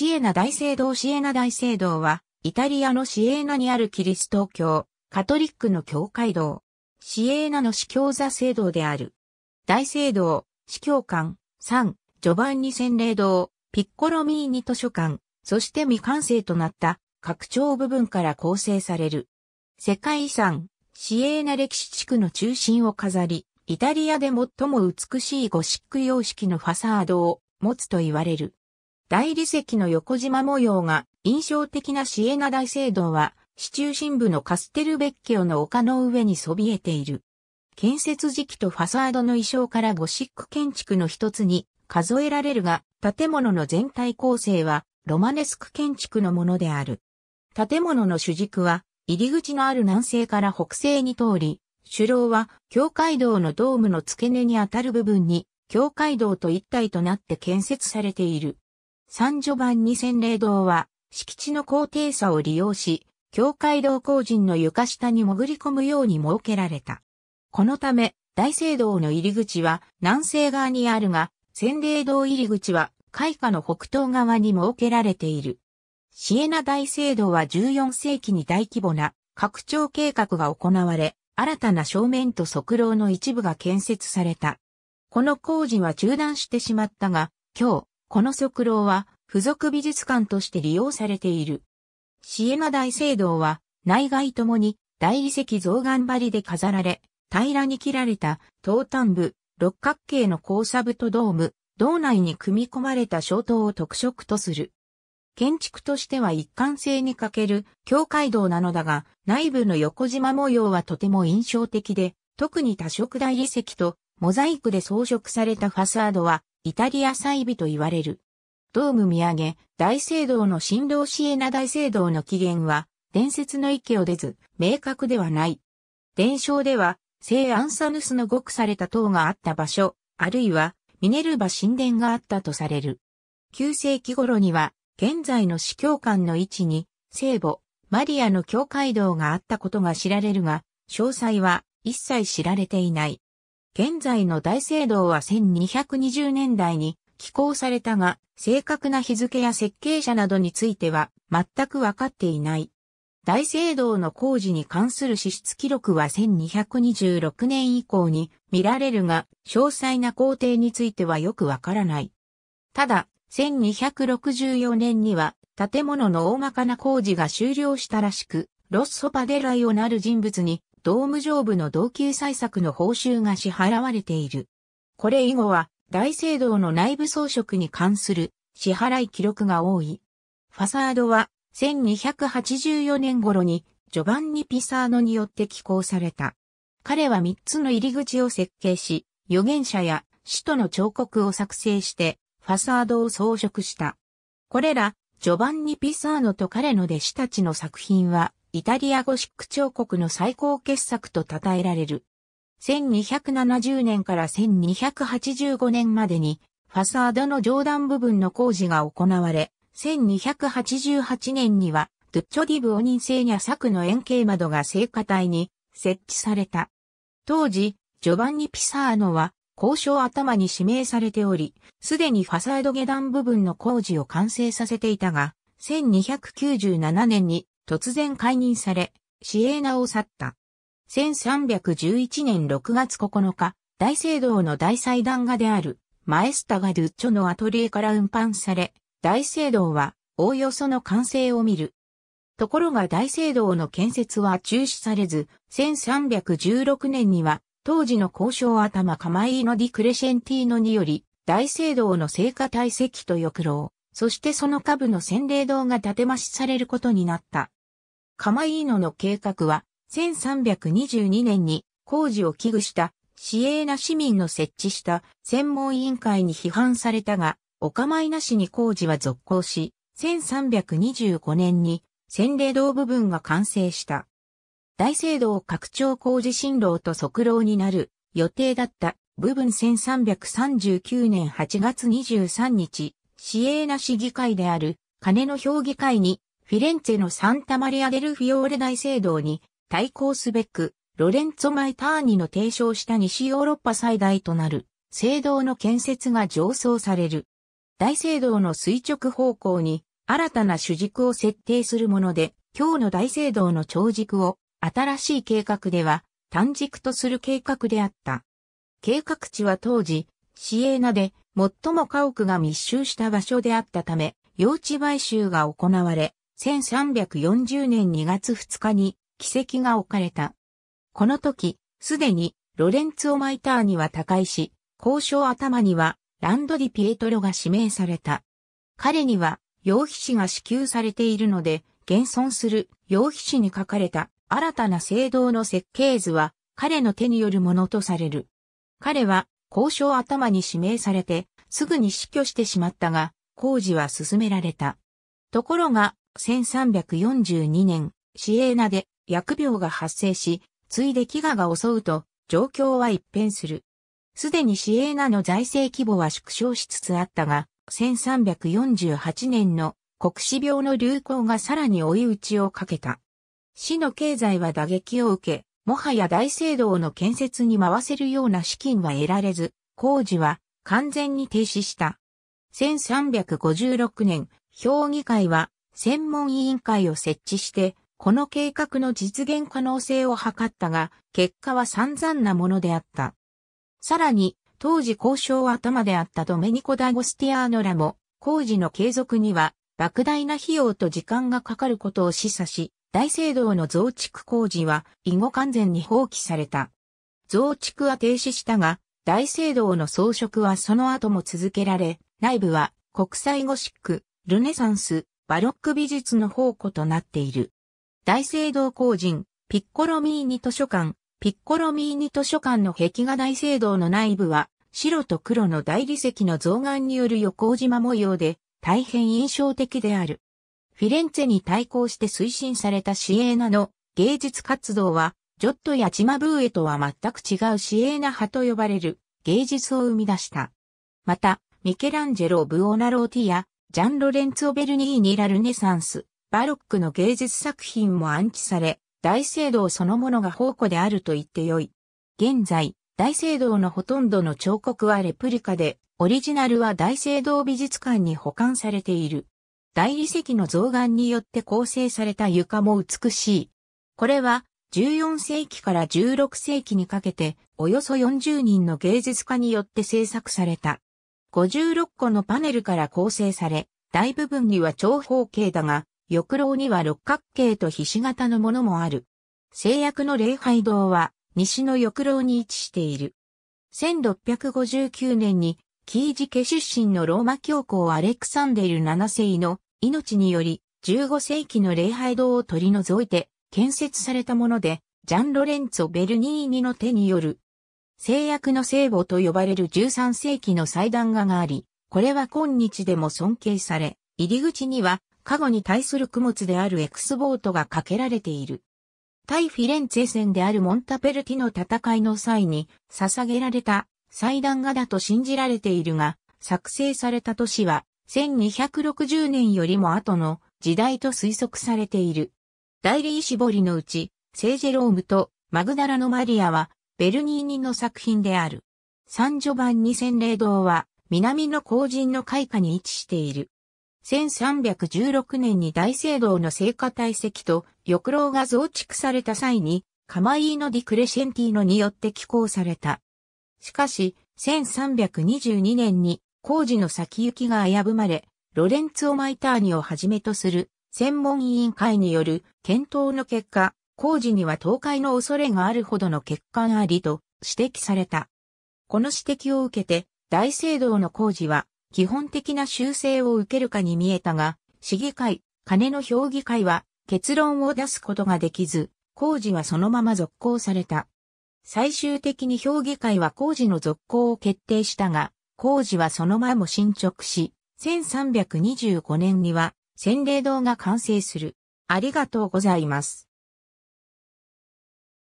シエナ大聖堂シエナ大聖堂は、イタリアのシエーナにあるキリスト教、カトリックの教会堂。シエーナの司教座聖堂である。大聖堂、司教館、3、ジョバンニ洗礼堂、ピッコロミーニ図書館、そして未完成となった拡張部分から構成される。世界遺産、シエーナ歴史地区の中心を飾り、イタリアで最も美しいゴシック様式のファサードを持つと言われる。大理石の横縞模様が印象的なシエナ大聖堂は、市中心部のカステルベッキオの丘の上にそびえている。建設時期とファサードの衣装からゴシック建築の一つに数えられるが、建物の全体構成はロマネスク建築のものである。建物の主軸は入り口のある南西から北西に通り、主楼は教会道のドームの付け根にあたる部分に教会道と一体となって建設されている。三序盤二洗礼堂は、敷地の高低差を利用し、教会道工人の床下に潜り込むように設けられた。このため、大聖堂の入り口は南西側にあるが、洗礼堂入り口は開花の北東側に設けられている。シエナ大聖堂は14世紀に大規模な拡張計画が行われ、新たな正面と側廊の一部が建設された。この工事は中断してしまったが、今日、この側廊は、付属美術館として利用されている。シエナ大聖堂は、内外ともに、大理石象眼張りで飾られ、平らに切られた、東端部、六角形の交差部とドーム、道内に組み込まれた小塔を特色とする。建築としては一貫性に欠ける境界道なのだが、内部の横縞模様はとても印象的で、特に多色大理石とモザイクで装飾されたファサードはイタリア祭美と言われる。ドーム見上げ、大聖堂の新郎シエナ大聖堂の起源は、伝説の域を出ず、明確ではない。伝承では、聖アンサヌスの極された塔があった場所、あるいは、ミネルバ神殿があったとされる。9世紀頃には、現在の司教官の位置に、聖母、マリアの教会堂があったことが知られるが、詳細は一切知られていない。現在の大聖堂は1220年代に寄港されたが、正確な日付や設計者などについては全くわかっていない。大聖堂の工事に関する支出記録は1226年以降に見られるが、詳細な工程についてはよくわからない。ただ、1264年には建物の大まかな工事が終了したらしく、ロッソ・パデライをなる人物にドーム上部の同級採択の報酬が支払われている。これ以後は、大聖堂の内部装飾に関する支払い記録が多い。ファサードは、1284年頃に、ジョバンニ・ピサーノによって寄稿された。彼は3つの入り口を設計し、預言者や使徒の彫刻を作成して、ファサードを装飾した。これら、ジョバンニ・ピサーノと彼の弟子たちの作品は、イタリアゴシック彫刻の最高傑作と称えられる。1270年から1285年までに、ファサードの上段部分の工事が行われ、1288年には、ドゥッチョディブオニンニや作の円形窓が聖火帯に設置された。当時、ジョバンニ・ピサーノは、交渉頭に指名されており、すでにファサード下段部分の工事を完成させていたが、1297年に突然解任され、シエーナを去った。1311年6月9日、大聖堂の大祭壇画である、マエスタガ・ドゥッチョのアトリエから運搬され、大聖堂は、おおよその完成を見る。ところが大聖堂の建設は中止されず、1316年には、当時の交渉頭釜井のディクレシェンティーノにより、大聖堂の聖火体積と抑労、そしてその下部の洗礼堂が建て増しされることになった。釜井野の計画は、1322年に工事を危惧した市営な市民の設置した専門委員会に批判されたが、お構いなしに工事は続行し、1325年に洗礼堂部分が完成した。大聖堂拡張工事進路と側労になる予定だった部分1339年8月23日、市営な市議会である金の評議会にフィレンツェのサンタマリア・デル・フィオーレ大聖堂に対抗すべく、ロレンツォ・マイターニの提唱した西ヨーロッパ最大となる聖堂の建設が上層される。大聖堂の垂直方向に新たな主軸を設定するもので、今日の大聖堂の長軸を新しい計画では短軸とする計画であった。計画地は当時、市営なで最も家屋が密集した場所であったため、用地買収が行われ、1340年2月2日に奇跡が置かれた。この時、すでにロレンツオ・マイターには他界し、交渉頭にはランドリ・ピエトロが指名された。彼には養皮師が支給されているので、現存する養皮師に書かれた新たな聖堂の設計図は彼の手によるものとされる。彼は交渉頭に指名されてすぐに死去してしまったが、工事は進められた。ところが、1342年、シエーナで薬病が発生し、ついで飢餓が襲うと、状況は一変する。すでにシエーナの財政規模は縮小しつつあったが、1348年の国死病の流行がさらに追い打ちをかけた。市の経済は打撃を受け、もはや大聖堂の建設に回せるような資金は得られず、工事は完全に停止した。1356年、評議会は専門委員会を設置して、この計画の実現可能性を図ったが、結果は散々なものであった。さらに、当時交渉頭であったドメニコ・ダゴスティアーノらも、工事の継続には、莫大な費用と時間がかかることを示唆し、大聖堂の増築工事は、以後完全に放棄された。増築は停止したが、大聖堂の装飾はその後も続けられ、内部は国際ゴシック、ルネサンス、バロック美術の宝庫となっている。大聖堂工人、ピッコロミーニ図書館、ピッコロミーニ図書館の壁画大聖堂の内部は、白と黒の大理石の造眼による横島模様で、大変印象的である。フィレンツェに対抗して推進されたシエーナの芸術活動は、ジョットやチマブーエとは全く違うシエーナ派と呼ばれる芸術を生み出した。また、ミケランジェロ・ブオナローティやジャン・ロレンツォ・ベルニーニ・ラルネサンス、バロックの芸術作品も暗記され、大聖堂そのものが宝庫であると言ってよい。現在、大聖堂のほとんどの彫刻はレプリカで、オリジナルは大聖堂美術館に保管されている。大理石の象眼によって構成された床も美しい。これは14世紀から16世紀にかけておよそ40人の芸術家によって制作された56個のパネルから構成され、大部分には長方形だが、翼楼には六角形と菱形のものもある。制約の礼拝堂は、西の翼楼に位置している。1659年に、キージ家出身のローマ教皇アレクサンデル7世の命により、15世紀の礼拝堂を取り除いて、建設されたもので、ジャン・ロレンツォ・ベルニーニの手による制約の聖母と呼ばれる13世紀の祭壇画があり、これは今日でも尊敬され、入り口には、過去に対する供物であるエクスボートがかけられている。対フィレンツェ戦であるモンタペルティの戦いの際に捧げられた祭壇画だと信じられているが、作成された年は1260年よりも後の時代と推測されている。代理石彫りのうち、聖ジェロームとマグダラのマリアはベルニーニの作品である。三女版二千霊堂は、南の後人の開花に位置している。1316年に大聖堂の聖火体積と翼楼が増築された際に、カマイーノ・ディ・クレシェンティーノによって寄稿された。しかし、1322年に工事の先行きが危ぶまれ、ロレンツオ・マイターニをはじめとする専門委員会による検討の結果、工事には倒壊の恐れがあるほどの欠陥ありと指摘された。この指摘を受けて、大聖堂の工事は基本的な修正を受けるかに見えたが、市議会、金の評議会は結論を出すことができず、工事はそのまま続行された。最終的に評議会は工事の続行を決定したが、工事はその前も進捗し、1325年には、洗礼堂が完成する。ありがとうございます。